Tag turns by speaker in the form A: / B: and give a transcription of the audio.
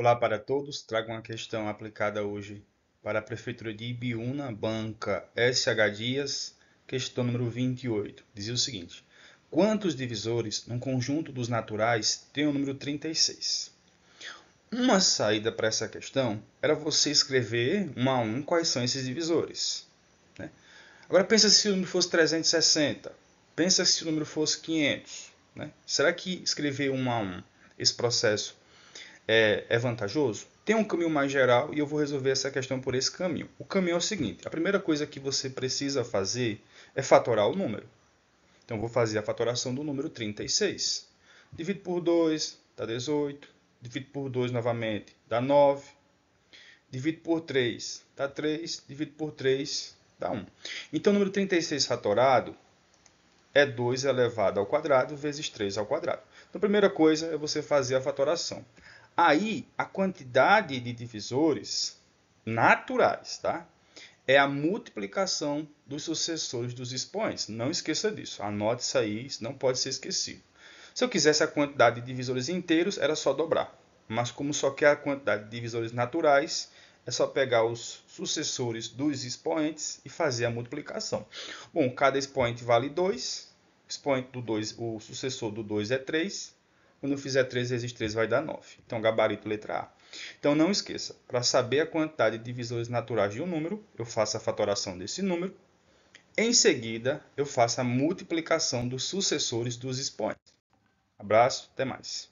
A: Olá para todos, trago uma questão aplicada hoje para a Prefeitura de Ibiúna, banca SH Dias, questão número 28. Dizia o seguinte: Quantos divisores num conjunto dos naturais tem o número 36? Uma saída para essa questão era você escrever um a um quais são esses divisores. Né? Agora pensa se o número fosse 360, pensa se o número fosse 500. Né? Será que escrever um a um esse processo é, é vantajoso? Tem um caminho mais geral e eu vou resolver essa questão por esse caminho. O caminho é o seguinte: a primeira coisa que você precisa fazer é fatorar o número. Então, vou fazer a fatoração do número 36. Divido por 2, dá 18. Divido por 2 novamente, dá 9. Divido por 3, dá 3. Divido por 3, dá 1. Então, o número 36 fatorado é 2 elevado ao quadrado vezes 3 ao quadrado. Então, a primeira coisa é você fazer a fatoração. Aí a quantidade de divisores naturais, tá? É a multiplicação dos sucessores dos expoentes. Não esqueça disso. Anote isso aí, isso não pode ser esquecido. Se eu quisesse a quantidade de divisores inteiros, era só dobrar. Mas como só quer a quantidade de divisores naturais, é só pegar os sucessores dos expoentes e fazer a multiplicação. Bom, cada expoente vale 2. expoente do 2, o sucessor do 2 é 3. Quando eu fizer 3 vezes 3 vai dar 9. Então, gabarito letra A. Então, não esqueça, para saber a quantidade de divisores naturais de um número, eu faço a fatoração desse número. Em seguida, eu faço a multiplicação dos sucessores dos expoentes. Abraço, até mais.